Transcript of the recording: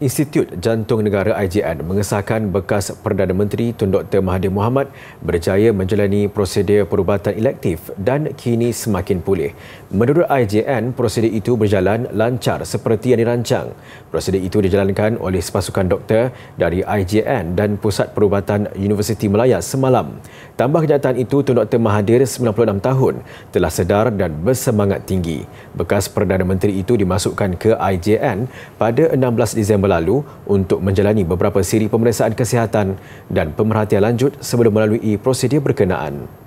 Institut Jantung Negara IJN mengesahkan bekas Perdana Menteri Tun Dr. Mahathir Mohamad berjaya menjalani prosedur perubatan elektif dan kini semakin pulih. Menurut IJN, prosedur itu berjalan lancar seperti yang dirancang. Prosedur itu dijalankan oleh sepasukan doktor dari IJN dan Pusat Perubatan Universiti Melaya semalam. Tambah kenyataan itu, Tun Dr. Mahathir, 96 tahun, telah sedar dan bersemangat tinggi. Bekas Perdana Menteri itu dimasukkan ke IJN pada 16 Disember berlalu untuk menjalani beberapa siri pemeriksaan kesihatan dan pemerhatian lanjut sebelum melalui prosedur berkenaan.